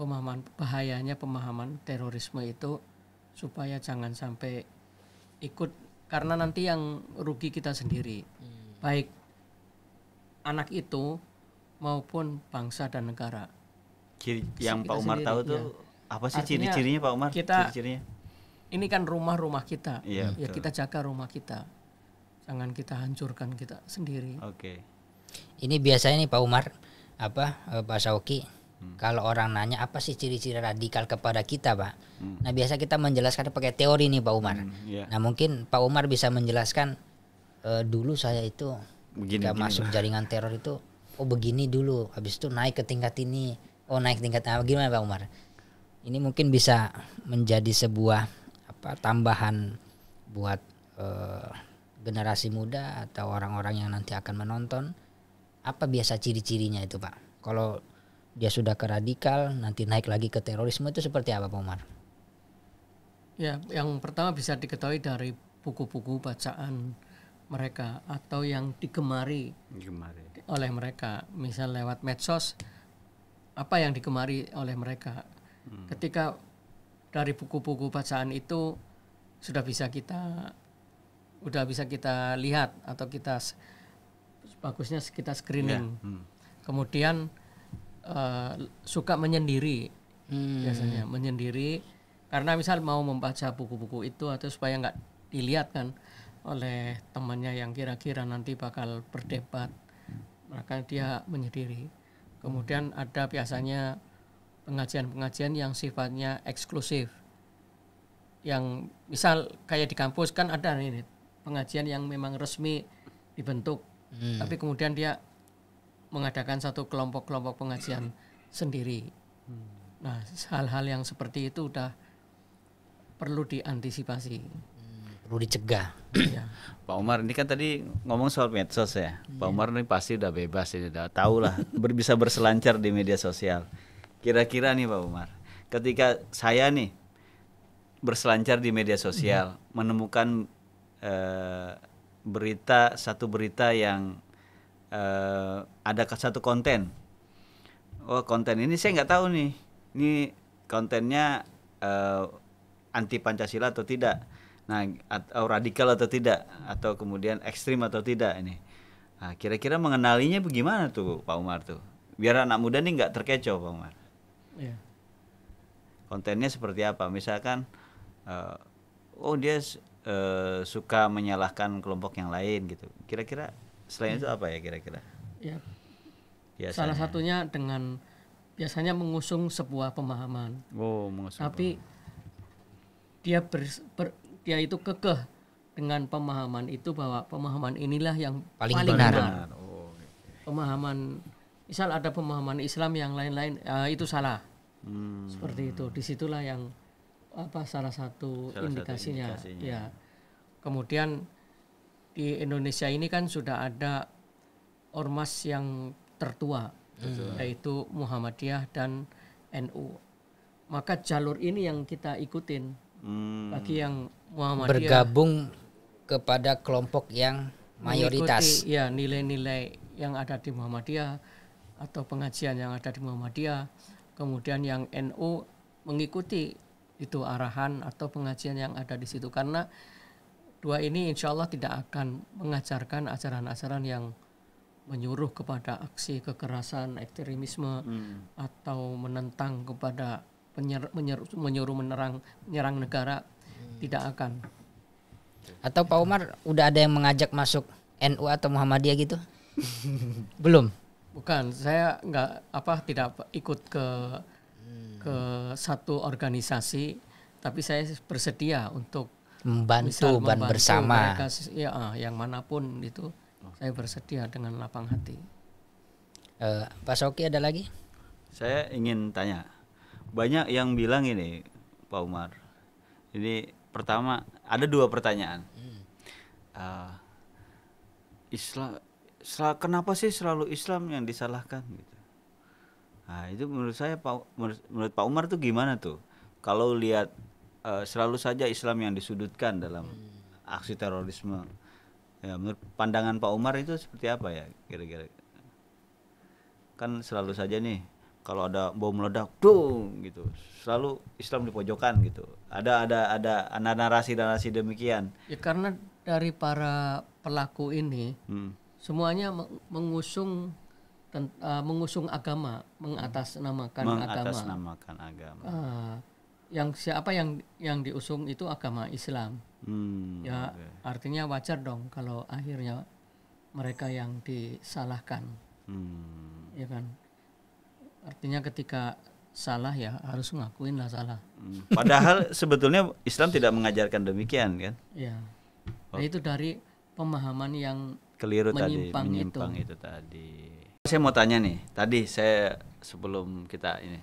A: pemahaman bahayanya pemahaman terorisme itu supaya jangan sampai ikut karena nanti yang rugi kita sendiri. Hmm. Baik anak itu maupun bangsa dan negara.
C: Ciri yang Pak Umar sendiri, tahu tuh iya. apa sih ciri-cirinya Pak Umar? Kita ciri-cirinya.
A: Ini kan rumah-rumah kita. Iya, ya kita jaga rumah kita. Jangan kita hancurkan
B: kita sendiri. Oke. Okay. Ini biasanya nih Pak Umar apa eh, Pak Sauki hmm. kalau orang nanya apa sih ciri-ciri radikal kepada kita Pak hmm. nah biasa kita menjelaskan pakai teori nih Pak Umar hmm, yeah. nah mungkin Pak Umar bisa menjelaskan e, dulu saya itu begini, gak begini, masuk bah. jaringan teror itu oh begini dulu habis itu naik ke tingkat ini oh naik tingkat apa nah, gimana Pak Umar ini mungkin bisa menjadi sebuah apa tambahan buat e, generasi muda atau orang-orang yang nanti akan menonton apa biasa ciri-cirinya itu Pak? Kalau dia sudah ke radikal, nanti naik lagi ke terorisme itu seperti apa Pak Umar?
A: Ya, yang pertama bisa diketahui dari buku-buku bacaan mereka atau yang digemari, digemari. oleh mereka, misal lewat medsos, apa yang digemari oleh mereka. Hmm. Ketika dari buku-buku bacaan itu sudah bisa kita, sudah bisa kita lihat atau kita bagusnya kita screening. Yeah. Hmm. Kemudian uh, suka menyendiri hmm. biasanya menyendiri karena misal mau membaca buku-buku itu atau supaya nggak dilihat kan oleh temannya yang kira-kira nanti bakal berdebat maka dia menyendiri. Kemudian ada biasanya pengajian-pengajian yang sifatnya eksklusif. Yang misal kayak di kampus kan ada ini pengajian yang memang resmi dibentuk hmm. tapi kemudian dia mengadakan satu kelompok-kelompok pengajian hmm. sendiri. Hmm. Nah, hal-hal yang seperti itu udah perlu diantisipasi. Hmm,
C: perlu dicegah. ya. *clears throat* Pak Umar ini kan tadi ngomong soal medsos ya. Hmm. Pak iya. Umar ini pasti udah bebas ini udah tahu lah *laughs* bisa berselancar di media sosial. Kira-kira nih Pak Umar, ketika saya nih berselancar di media sosial hmm. menemukan eh, berita satu berita yang uh, ada satu konten. Oh konten ini saya nggak tahu nih, ini kontennya uh, anti pancasila atau tidak, nah atau oh, radikal atau tidak, atau kemudian ekstrim atau tidak ini. Nah, kira-kira mengenalinya bagaimana tuh Pak Umar tuh? Biar anak muda nih nggak terkecoh Pak Umar. Yeah. Kontennya seperti apa? Misalkan, uh, oh dia uh, suka menyalahkan kelompok yang lain gitu. Kira-kira selain hmm. itu apa ya kira-kira? Ya. Salah
A: satunya dengan biasanya mengusung sebuah pemahaman.
C: Oh, mengusung. Tapi
A: pemahaman. dia ber, ber dia itu kekeh dengan pemahaman itu bahwa pemahaman inilah yang paling, paling benar. benar. Oh, okay. Pemahaman misal ada pemahaman Islam yang lain-lain uh, itu salah. Hmm. Seperti itu. Disitulah yang apa salah satu salah indikasinya. Satu indikasinya. Ya. Kemudian di Indonesia ini kan sudah ada ormas yang tertua hmm. yaitu Muhammadiyah dan NU. Maka jalur ini yang kita ikutin
C: hmm.
B: bagi yang Muhammadiyah bergabung kepada kelompok yang mayoritas.
A: Mengikuti, ya nilai-nilai yang ada di Muhammadiyah atau pengajian yang ada di Muhammadiyah, kemudian yang NU mengikuti itu arahan atau pengajian yang ada di situ karena dua ini insya Allah tidak akan mengajarkan ajaran-ajaran yang menyuruh kepada aksi kekerasan ekstremisme hmm. atau menentang kepada penyer, menyer, menyuruh menerang menyerang negara hmm.
B: tidak akan atau Pak Umar udah ada yang mengajak masuk NU atau Muhammadiyah gitu *laughs* belum bukan saya nggak apa tidak ikut
A: ke ke satu organisasi, tapi saya bersedia untuk membantu, membantu ban bersama. Mereka, ya, ah, yang manapun itu saya bersedia dengan lapang hati. Uh, Pak Soki ada lagi?
C: Saya ingin tanya, banyak yang bilang ini, Pak Umar. ini pertama ada dua pertanyaan. Uh, hmm. eh, Islam, Islam, kenapa sih selalu Islam yang disalahkan? Gitu. Nah, itu menurut saya Pak menurut, Pak Umar tuh gimana tuh? Kalau lihat uh, selalu saja Islam yang disudutkan dalam hmm. aksi terorisme. Ya, menurut pandangan Pak Umar itu seperti apa ya kira-kira? Kan selalu saja nih kalau ada bom meledak, tuh gitu. Selalu Islam dipojokkan gitu. Ada ada ada narasi-narasi demikian.
A: Ya karena dari para pelaku ini hmm. semuanya mengusung ten, uh, eh, mengusung agama, mengatasnamakan, mengatasnamakan agama. agama. Uh, eh, yang siapa yang yang diusung itu agama Islam. Hmm, ya okay. artinya wajar dong kalau akhirnya mereka yang disalahkan.
C: Hmm.
A: Ya kan. Artinya ketika salah ya harus ngakuin lah salah.
C: Hmm. Padahal sebetulnya Islam tidak mengajarkan demikian kan? Ya. Nah, oh. itu
A: dari pemahaman yang
C: keliru menyimpang tadi, menyimpang itu. itu tadi saya mau tanya nih tadi saya sebelum kita ini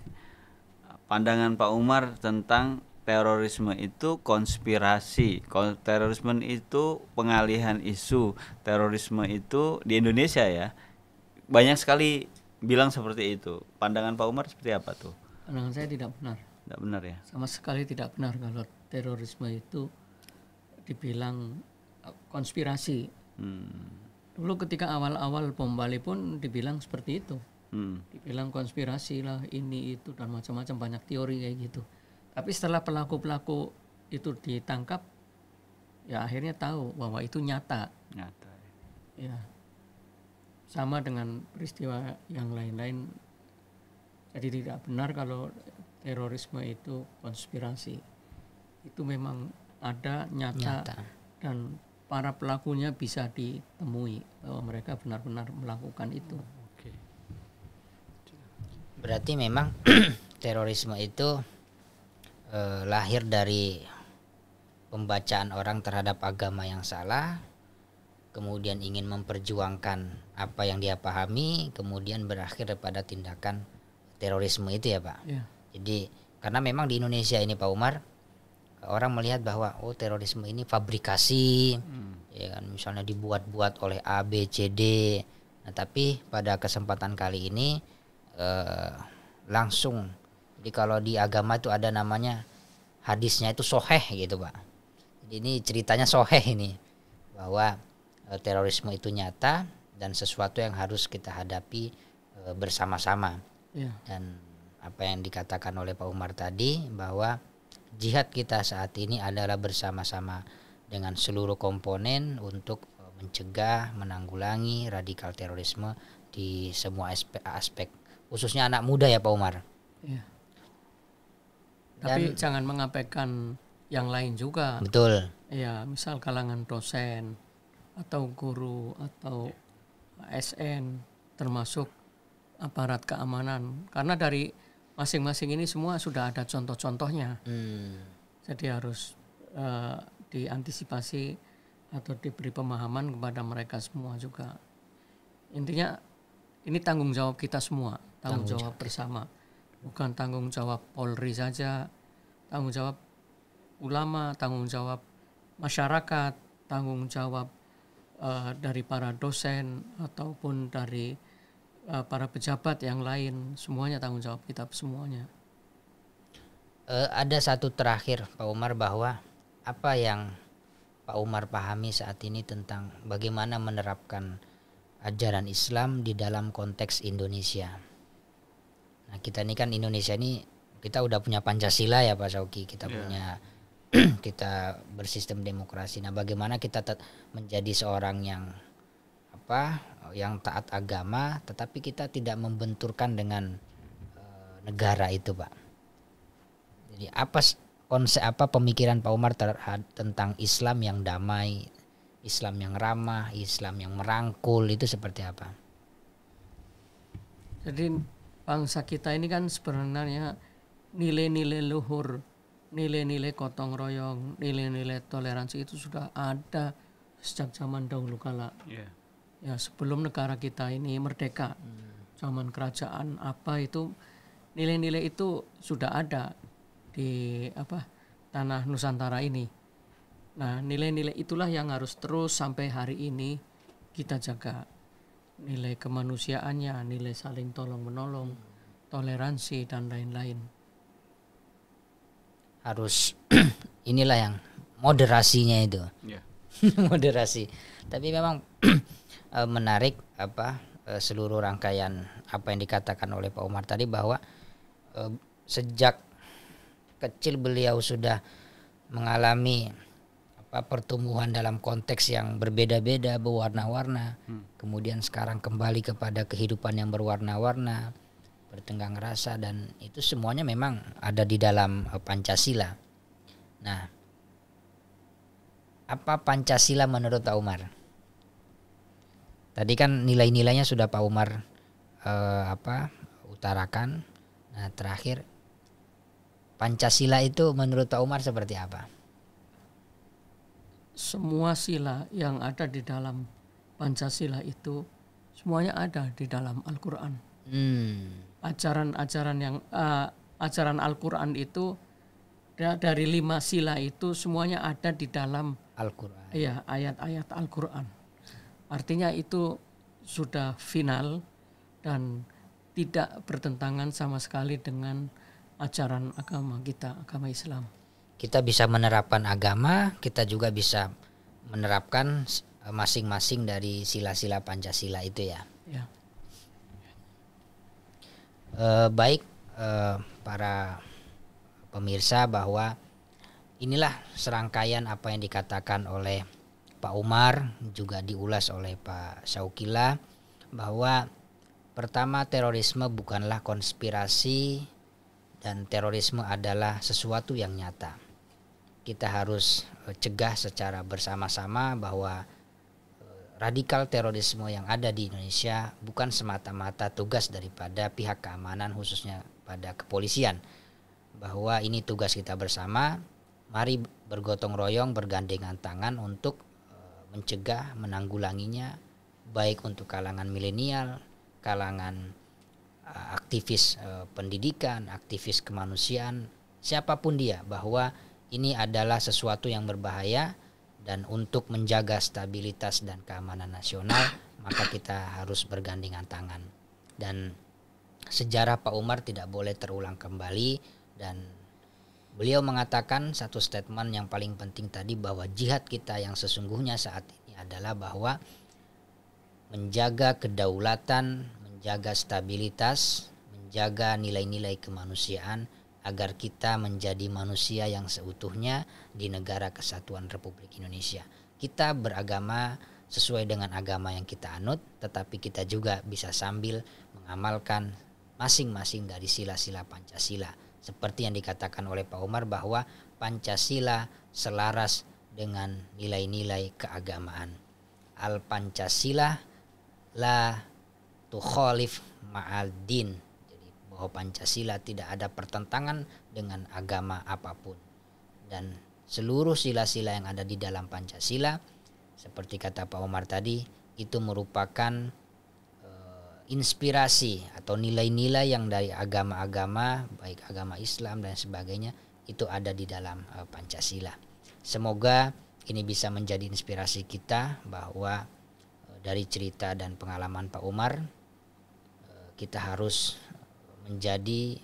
C: pandangan Pak Umar tentang terorisme itu konspirasi terorisme itu pengalihan isu terorisme itu di Indonesia ya banyak sekali bilang seperti itu pandangan Pak Umar seperti apa tuh
A: pandangan saya tidak benar tidak benar ya sama sekali tidak benar kalau terorisme itu dibilang eh, konspirasi
C: hmm
A: Dulu ketika awal-awal bom Bali pun dibilang seperti itu. Hmm. Dibilang konspirasi lah ini itu dan macam-macam banyak teori kayak gitu. Tapi setelah pelaku-pelaku itu ditangkap ya akhirnya tahu bahwa itu nyata. Nyata. Ya. ya. Sama dengan peristiwa yang lain-lain. Jadi tidak benar kalau terorisme itu konspirasi. Itu memang ada nyata, nyata. dan para pelakunya bisa ditemui bahwa mereka benar-benar melakukan itu.
B: Berarti memang *clears throat* terorisme itu eh, lahir dari pembacaan orang terhadap agama yang salah, kemudian ingin memperjuangkan apa yang dia pahami, kemudian berakhir pada tindakan terorisme itu ya Pak. Ya. Jadi karena memang di Indonesia ini Pak Umar orang melihat bahwa oh terorisme ini fabrikasi hmm. ya kan misalnya dibuat-buat oleh A B C D nah tapi pada kesempatan kali ini eh, langsung jadi kalau di agama itu ada namanya hadisnya itu soheh gitu pak jadi ini ceritanya soheh ini bahwa eh, terorisme itu nyata dan sesuatu yang harus kita hadapi eh, bersama-sama yeah. dan apa yang dikatakan oleh Pak Umar tadi bahwa jihad kita saat ini adalah bersama-sama dengan seluruh komponen untuk eh, mencegah, menanggulangi radikal terorisme di semua aspek, aspek khususnya anak muda ya Pak Umar.
C: Ya.
A: Tapi jangan mengabaikan yang lain juga. Betul. Ya, misal kalangan dosen atau guru atau ASN termasuk aparat keamanan karena dari masing-masing ini semua sudah ada contoh-contohnya. Hmm. Jadi harus uh, diantisipasi atau diberi pemahaman kepada mereka semua juga. Intinya ini tanggung jawab kita semua, tanggung, tanggung jawab, jawab bersama. Bukan tanggung jawab Polri saja, tanggung jawab ulama, tanggung jawab masyarakat, tanggung jawab uh, dari para dosen ataupun dari uh, para pejabat yang lain semuanya tanggung jawab
B: kita semuanya uh, ada satu terakhir Pak Umar bahwa apa yang Pak Umar pahami saat ini tentang bagaimana menerapkan ajaran Islam di dalam konteks Indonesia nah kita ini kan Indonesia ini kita udah punya Pancasila ya Pak Sauki kita yeah. punya *clears throat* kita bersistem demokrasi. Nah, bagaimana kita menjadi seorang yang apa eh, yang taat agama tetapi kita tidak membenturkan dengan eh, negara itu pak jadi apa konsep apa pemikiran Pak Umar terhad, tentang Islam yang damai Islam yang ramah Islam yang merangkul itu seperti apa
A: jadi bangsa kita ini kan sebenarnya nilai-nilai luhur nilai-nilai gotong royong, nilai-nilai toleransi itu sudah ada sejak zaman dahulu kala. Yeah ya sebelum negara kita ini merdeka hmm. zaman kerajaan apa itu nilai-nilai itu sudah ada di apa tanah Nusantara ini. Nah nilai-nilai itulah yang harus terus sampai hari ini kita jaga nilai kemanusiaannya, nilai saling tolong menolong, toleransi
B: dan lain-lain. Harus *clears throat* inilah yang moderasinya itu. Yeah. *laughs* moderasi. Tapi memang *clears throat* uh, menarik apa uh, seluruh rangkaian apa yang dikatakan oleh Pak Umar tadi bahwa uh, sejak kecil beliau sudah mengalami apa pertumbuhan dalam konteks yang berbeda-beda berwarna-warna hmm. kemudian sekarang kembali kepada kehidupan yang berwarna-warna bertenggang rasa dan itu semuanya memang ada di dalam Pancasila. Nah, apa Pancasila menurut Pak Umar? Tadi kan nilai-nilainya sudah Pak Umar eh, apa utarakan. Nah, terakhir Pancasila itu menurut Pak Umar seperti apa?
A: Semua sila yang ada di dalam Pancasila itu semuanya ada di dalam Al-Qur'an. Hmm. Ajaran-ajaran yang uh, ajaran Al-Qur'an itu dari lima sila itu semuanya ada di dalam Al-Qur'an. Iya, ayat-ayat Al-Qur'an. Artinya itu sudah final dan tidak bertentangan sama sekali dengan ajaran agama kita, agama Islam.
B: Kita bisa menerapkan agama, kita juga bisa menerapkan masing-masing dari sila-sila Pancasila itu ya. ya. E, baik e, para pemirsa bahwa inilah serangkaian apa yang dikatakan oleh Pak Umar juga diulas oleh Pak Saukila bahwa pertama terorisme bukanlah konspirasi dan terorisme adalah sesuatu yang nyata. Kita harus eh, cegah secara bersama-sama bahwa eh, radikal terorisme yang ada di Indonesia bukan semata-mata tugas daripada pihak keamanan khususnya pada kepolisian bahwa ini tugas kita bersama. Mari bergotong royong bergandengan tangan untuk mencegah menanggulanginya baik untuk kalangan milenial, kalangan uh, aktivis uh, pendidikan, aktivis kemanusiaan, siapapun dia bahwa ini adalah sesuatu yang berbahaya dan untuk menjaga stabilitas dan keamanan nasional maka kita harus bergandengan tangan dan sejarah Pak Umar tidak boleh terulang kembali dan Beliau mengatakan satu statement yang paling penting tadi bahwa jihad kita yang sesungguhnya saat ini adalah bahwa menjaga kedaulatan, menjaga stabilitas, menjaga nilai-nilai kemanusiaan agar kita menjadi manusia yang seutuhnya di negara kesatuan Republik Indonesia. Kita beragama sesuai dengan agama yang kita anut, tetapi kita juga bisa sambil mengamalkan masing-masing dari sila-sila Pancasila seperti yang dikatakan oleh Pak Umar bahwa Pancasila selaras dengan nilai-nilai keagamaan. Al Pancasila la tukholif ma'adin. Jadi bahwa Pancasila tidak ada pertentangan dengan agama apapun. Dan seluruh sila-sila yang ada di dalam Pancasila seperti kata Pak Umar tadi itu merupakan inspirasi atau nilai-nilai yang dari agama-agama baik agama Islam dan sebagainya itu ada di dalam uh, Pancasila. Semoga ini bisa menjadi inspirasi kita bahwa uh, dari cerita dan pengalaman Pak Umar uh, kita harus menjadi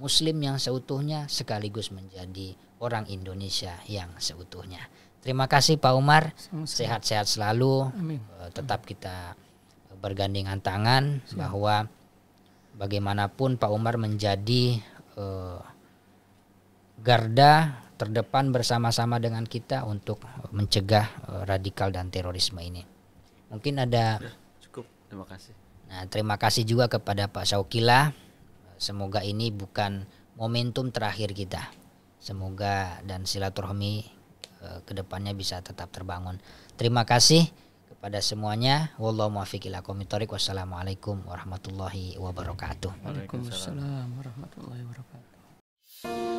B: muslim yang seutuhnya sekaligus menjadi orang Indonesia yang seutuhnya. Terima kasih Pak Umar, sehat-sehat selalu. Amin. Tetap kita bergandengan tangan Siap. bahwa bagaimanapun Pak Umar menjadi uh, garda terdepan bersama-sama dengan kita untuk mencegah uh, radikal dan terorisme ini. Mungkin ada ya,
C: cukup terima kasih.
B: Nah, terima kasih juga kepada Pak Saukila. Semoga ini bukan momentum terakhir kita. Semoga dan silaturahmi uh, eh, kedepannya bisa tetap terbangun. Terima kasih kepada semuanya. Wallahu muwaffiq ila qomitorik. Wassalamualaikum warahmatullahi wabarakatuh. Waalaikumsalam
C: warahmatullahi wabarakatuh.